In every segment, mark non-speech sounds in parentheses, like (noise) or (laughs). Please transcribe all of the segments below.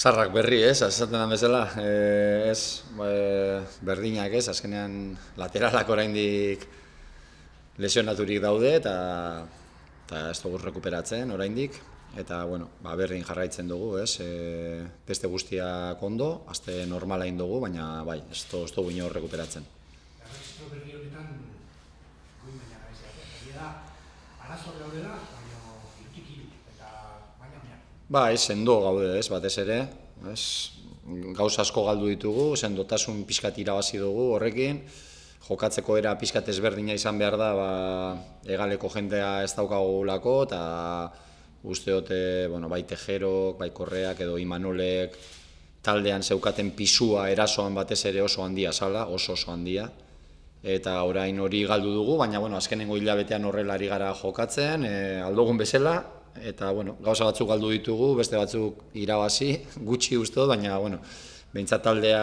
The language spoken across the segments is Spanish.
Zarrak berri ez, azaten da bezala, eh, ez, eh, berdinak ez, azkenean lateralak oraindik lesionaturik daude eta eta ez dugu rekuperatzen oraindik eta bueno, ba, jarraitzen dugu, ez, eh, beste guztia ondo, azte normala egin dugu, baina bai, ez, to, dugu ino rekuperatzen. Ba, ez, sendo gaude, ez, batez ere, ez, gauz asko galdu ditugu, sendotasun pixkat irabazi dugu horrekin, jokatzeko era pixkat ezberdina izan behar da, ba, egaleko jendea ez daukagu lako, eta usteote, bueno, bai tejerok, bai korreak edo imanolek, taldean zeukaten pisua erasoan batez ere oso handia zala, oso oso handia. Eta orain hori galdu dugu, baina bueno, azkenengo hilabetean horrelari gara jokatzen, e, aldogun bezala, eta bueno, gauza batzuk galdu ditugu, beste batzuk irabazi, (laughs) gutxi uste baina bueno, beintza taldea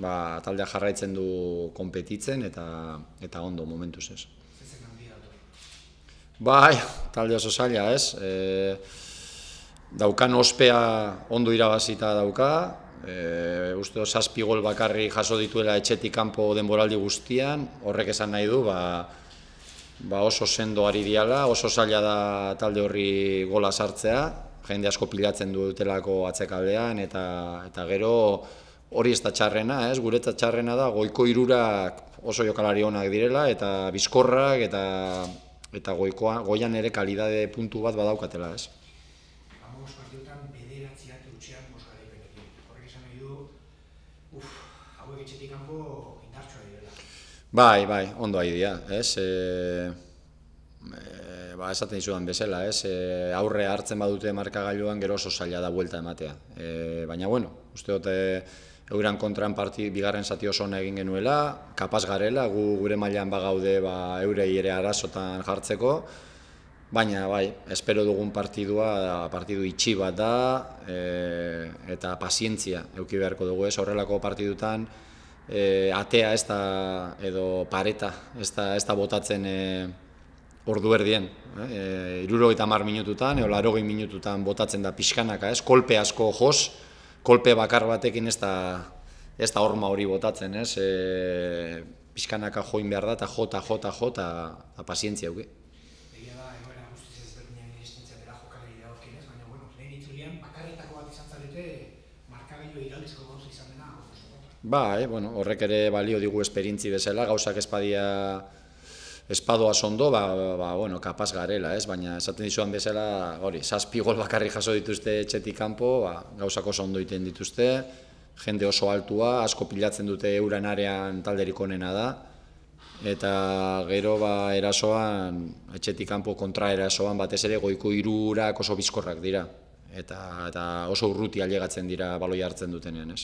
ba, taldea jarraitzen du konpetitzen eta eta ondo momentuz ez. Bai, talde oso saia, ez? E, daukan ospea ondo irabazita dauka. Eh, usteo gol bakarri jaso dituela etxetik kanpo denboraldi guztian, horrek esan nahi du, ba, ba oso sendo ari diala, oso zaila da talde horri gola sartzea, jende asko pilatzen dutelako atzekaldean, eta, eta gero hori ez da txarrena, ez? gure txarrena da, goiko irurak oso jokalari honak direla, eta bizkorrak, eta, eta goikoa, goian ere kalidade puntu bat badaukatela. Ez? Horrek esan du, hau egitxetik Bai, bai, ondo ari dira, ez? E, e, ba, esaten dizudan bezala, ez? E, aurre hartzen badute markagailuan gero oso zaila da buelta ematea. E, baina, bueno, uste dute euran kontran parti bigarren zati oso egin genuela, kapaz garela, gu, gure mailan bagaude ba, eurei ere arazotan jartzeko, baina bai, espero dugun partidua, partidu itxi bat da, e, eta pazientzia euki beharko dugu, ez horrelako partidutan, e, atea ez da, edo pareta ez da, botatzen e, ordu erdien. E, eh, iruro eta mar minututan, edo laro minututan botatzen da pixkanaka, ez? Kolpe asko jos, kolpe bakar batekin ez da, ez horma hori botatzen, ez? E, pixkanaka join behar da, eta jota, jota, jota, da pazientzia huke. Baina, bueno, lehen itzulian, bakarretako bat izan zarete, markagailu iraldizko gauza izan dena, Bai, bueno, horrek ere balio digu esperintzi bezala, gauzak espadia espadoa sondo, ba, ba, bueno, kapaz garela, ez? Baina esaten dizuan bezala, hori, zazpigol gol bakarri jaso dituzte etxetik kanpo, ba, gauzako sondo iten dituzte, jende oso altua, asko pilatzen dute euran arean talderik onena da, eta gero ba, erasoan, etxetik kanpo kontra erasoan, batez ere goiko irurak oso bizkorrak dira, eta, eta oso urruti alegatzen dira baloi hartzen dutenean, ez?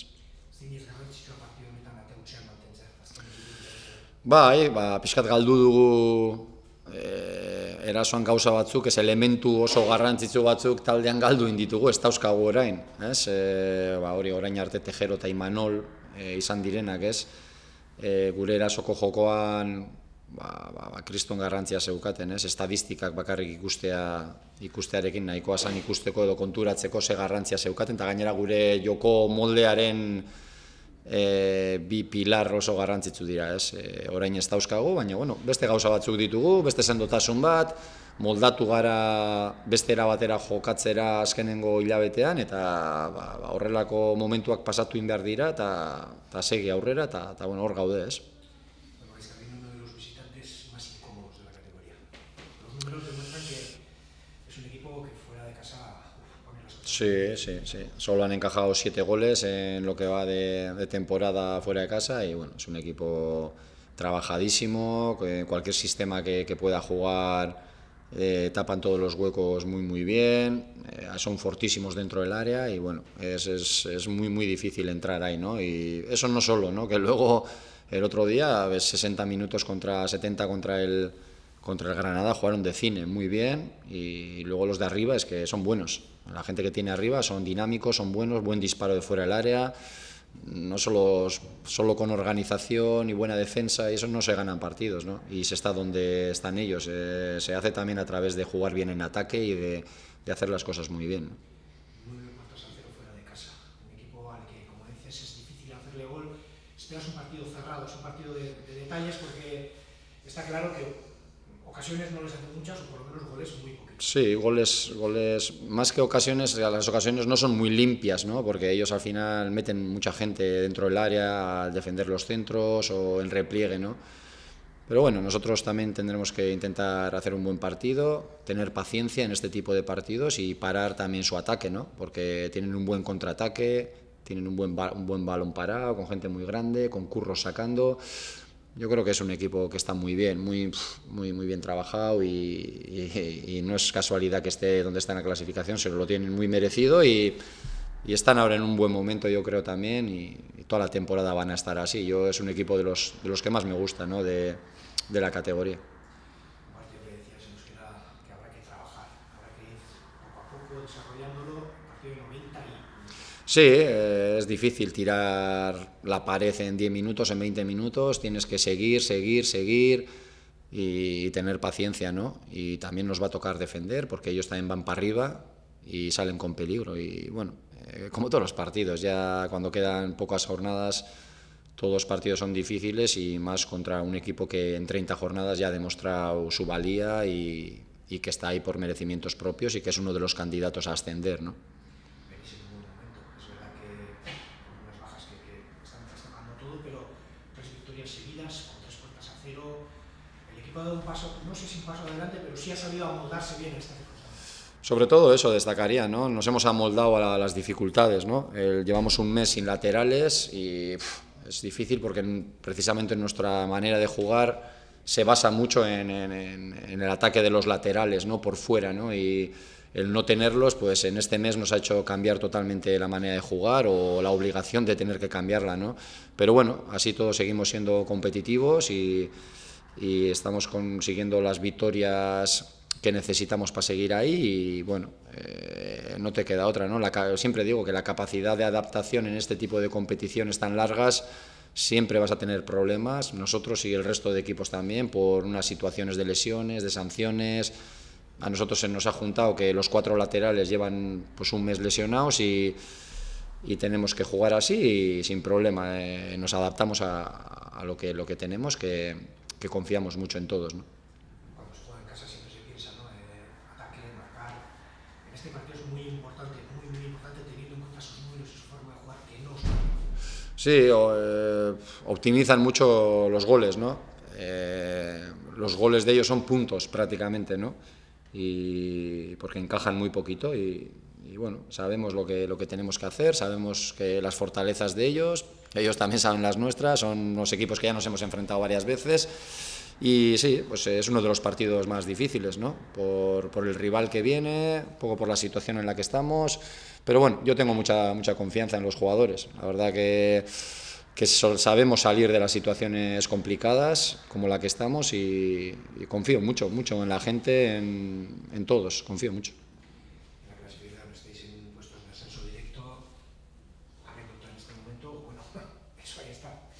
Bai, ba, pixkat galdu dugu e, erasoan gauza batzuk, ez elementu oso garrantzitsu batzuk taldean galdu inditugu, ez dauzkagu orain. Ez? E, ba, hori orain arte Tejero eta Imanol e, izan direnak, ez? E, gure erasoko jokoan ba, ba, ba, kriston garrantzia zeukaten, ez? Estadistikak bakarrik ikustea ikustearekin nahikoa zan ikusteko edo konturatzeko ze garrantzia zeukaten, eta gainera gure joko moldearen e, bi pilar oso garrantzitsu dira, ez? E, orain ez dauzkagu, baina bueno, beste gauza batzuk ditugu, beste sendotasun bat, moldatu gara beste era batera jokatzera azkenengo hilabetean eta ba, ba, horrelako momentuak pasatu in behar dira eta ta segi aurrera eta ta bueno, hor gaude, ez? Sí, sí, sí. Solo han encajado siete goles en lo que va de, temporada fuera de casa y bueno, es un equipo trabajadísimo, cualquier sistema que, pueda jugar eh, tapan todos los huecos muy muy bien, eh, son fortísimos dentro del área y bueno, es, es, es, muy muy difícil entrar ahí, ¿no? Y eso no solo, ¿no? Que luego el otro día, 60 minutos contra 70 contra el, contra el Granada, jugaron de cine muy bien y luego los de arriba es que son buenos. La gente que tiene arriba son dinámicos, son buenos, buen disparo de fuera del área. No solo, solo con organización y buena defensa, y eso no se ganan partidos, ¿no? Y se está donde están ellos. Eh, se hace también a través de jugar bien en ataque y de, de hacer las cosas muy bien. un equipo al que, como dices, es difícil hacerle gol. esperas un partido cerrado, es un partido de, de, detalles porque está claro que ocasiones no les hacen muchas o por lo menos goles muy poquitos. Sí, goles, goles más que ocasiones, las ocasiones no son muy limpias, ¿no? Porque ellos al final meten mucha gente dentro del área al defender los centros o en repliegue, ¿no? Pero bueno, nosotros también tendremos que intentar hacer un buen partido, tener paciencia en este tipo de partidos y parar también su ataque, ¿no? Porque tienen un buen contraataque, tienen un buen, un buen balón parado, con gente muy grande, con curros sacando yo creo que es un equipo que está muy bien, muy, muy, muy bien trabajado y, no es casualidad que esté donde está en la clasificación, se lo tienen muy merecido y, están ahora en un buen momento, yo creo también, y, toda la temporada van a estar así. Yo es un equipo de los, de los que más me gusta de la categoría. Sí, eh, es difícil tirar la pared en 10 minutos, en 20 minutos, tienes que seguir, seguir, seguir y, tener paciencia, ¿no? Y también nos va a tocar defender porque ellos también van para arriba y salen con peligro y bueno, eh, como todos los partidos, ya cuando quedan pocas jornadas todos los partidos son difíciles y más contra un equipo que en 30 jornadas ya ha demostrado su valía y, y que está ahí por merecimientos propios y que es uno de los candidatos a ascender, ¿no? un paso, no sé si un paso adelante, pero sí ha sabido amoldarse bien esta esta sobre todo eso destacaría, ¿no? Nos hemos amoldado a, las dificultades, ¿no? llevamos un mes sin laterales y es difícil porque precisamente nuestra manera de jugar se basa mucho en, en, el ataque de los laterales, ¿no? Por fuera, ¿no? Y el no tenerlos, pues en este mes nos ha hecho cambiar totalmente la manera de jugar o la obligación de tener que cambiarla, ¿no? Pero bueno, así todos seguimos siendo competitivos y y estamos consiguiendo las victorias que necesitamos para seguir ahí y bueno, eh, no te queda otra, ¿no? La, siempre digo que la capacidad de adaptación en este tipo de competiciones tan largas siempre vas a tener problemas, nosotros y el resto de equipos también, por unas situaciones de lesiones, de sanciones. A nosotros se nos ha juntado que los cuatro laterales llevan pues un mes lesionados y, y tenemos que jugar así y sin problema. Eh, nos adaptamos a, a, lo, que, lo que tenemos, que, que confiamos mucho en todos. ¿no? Cuando se juega en casa siempre se piensa, ¿no? Eh, ataque, marcar. En este partido es muy importante, muy, muy importante teniendo en cuenta sus números y su forma de jugar que no Sí, eh, optimizan mucho los goles, ¿no? Eh, los goles de ellos son puntos prácticamente, ¿no? Y porque encajan muy poquito y, y bueno, sabemos lo que, lo que tenemos que hacer, sabemos que las fortalezas de ellos, ellos también saben las nuestras, son los equipos que ya nos hemos enfrentado varias veces. Y sí, pues es uno de los partidos más difíciles, ¿no? Por, el rival que viene, poco por la situación en la que estamos. Pero bueno, yo tengo mucha, mucha confianza en los jugadores. La verdad que, sabemos salir de las situaciones complicadas como la que estamos y, confío mucho, mucho en la gente, en todos, confío mucho.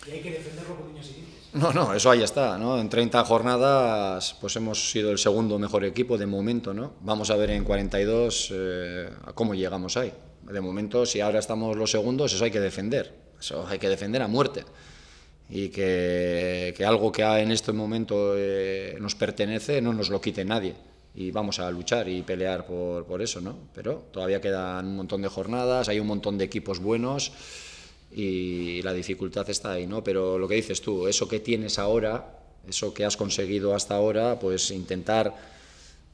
Y hay que defenderlo con niños y No, no, eso ahí está, ¿no? En 30 jornadas pues hemos sido el segundo mejor equipo de momento, ¿no? Vamos a ver en 42 eh, cómo llegamos ahí. De momento, si ahora estamos los segundos, eso hay que defender. Eso hay que defender a muerte. Y que, algo que en este momento eh, nos pertenece no nos lo quite nadie. Y vamos a luchar y pelear por, eso, ¿no? Pero todavía quedan un montón de jornadas, hay un montón de equipos buenos y la dificultad está ahí, ¿no? Pero lo que dices tú, eso que tienes ahora, eso que has conseguido hasta ahora, pues intentar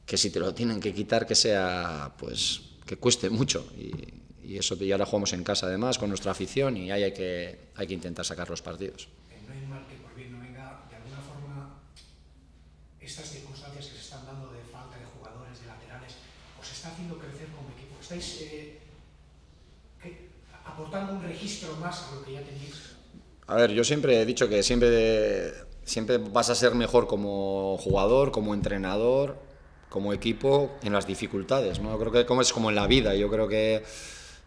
que si te lo tienen que quitar, que sea, pues, que cueste mucho. Y, eso ya ahora jugamos en casa además con nuestra afición y ahí hay que, hay intentar sacar los partidos. Eh, no hay mal que por bien no venga, de alguna forma, estas circunstancias que se están dando de falta de jugadores, de laterales, os está haciendo crecer como equipo. Estáis... Eh, aportando un registro más a lo que ya tenías. A ver, yo siempre he dicho que siempre, siempre vas a ser mejor como jugador, como entrenador, como equipo, en las dificultades. ¿no? creo que como es como en la vida, yo creo que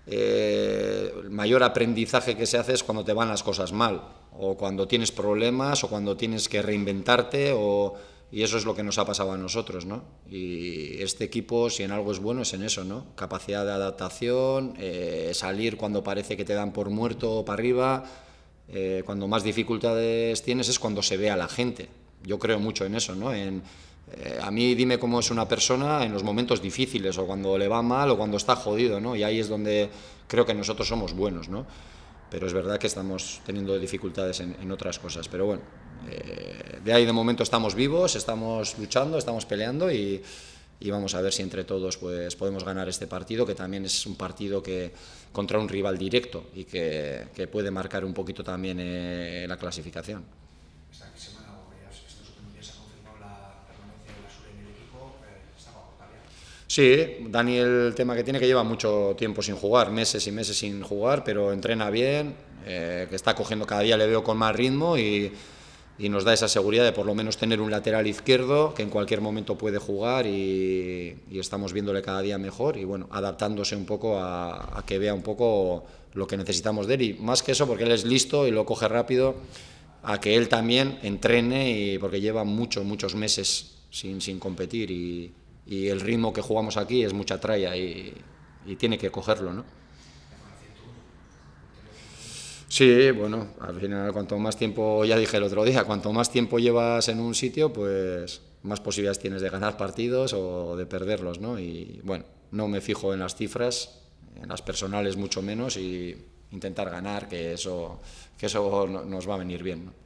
eh, el mayor aprendizaje que se hace es cuando te van las cosas mal, o cuando tienes problemas, o cuando tienes que reinventarte, o y eso es lo que nos ha pasado a nosotros, ¿no? Y este equipo, si en algo es bueno, es en eso, ¿no? Capacidad de adaptación, eh, salir cuando parece que te dan por muerto o para arriba. Eh, cuando más dificultades tienes es cuando se ve a la gente. Yo creo mucho en eso, ¿no? En, eh, a mí dime cómo es una persona en los momentos difíciles o cuando le va mal o cuando está jodido, ¿no? Y ahí es donde creo que nosotros somos buenos, ¿no? pero es verdad que estamos teniendo dificultades en, otras cosas. Pero bueno, eh, de ahí de momento estamos vivos, estamos luchando, estamos peleando y, vamos a ver si entre todos pues, podemos ganar este partido, que también es un partido que contra un rival directo y que, puede marcar un poquito también eh, la clasificación. Sí, Dani el tema que tiene que lleva mucho tiempo sin jugar, meses y meses sin jugar, pero entrena bien, eh, que está cogiendo cada día, le veo con más ritmo y, nos da esa seguridad de por lo menos tener un lateral izquierdo que en cualquier momento puede jugar y, estamos viéndole cada día mejor y bueno, adaptándose un poco a, que vea un poco lo que necesitamos de él y más que eso porque él es listo y lo coge rápido, a que él también entrene y porque lleva muchos, muchos meses sin, sin competir y y el ritmo que jugamos aquí es mucha tralla y, tiene que cogerlo, ¿no? Sí, bueno, al final cuanto más tiempo, ya dije el otro día, cuanto más tiempo llevas en un sitio, pues más posibilidades tienes de ganar partidos o de perderlos, ¿no? Y bueno, no me fijo en las cifras, en las personales mucho menos y intentar ganar, que eso, que eso nos va a venir bien, ¿no?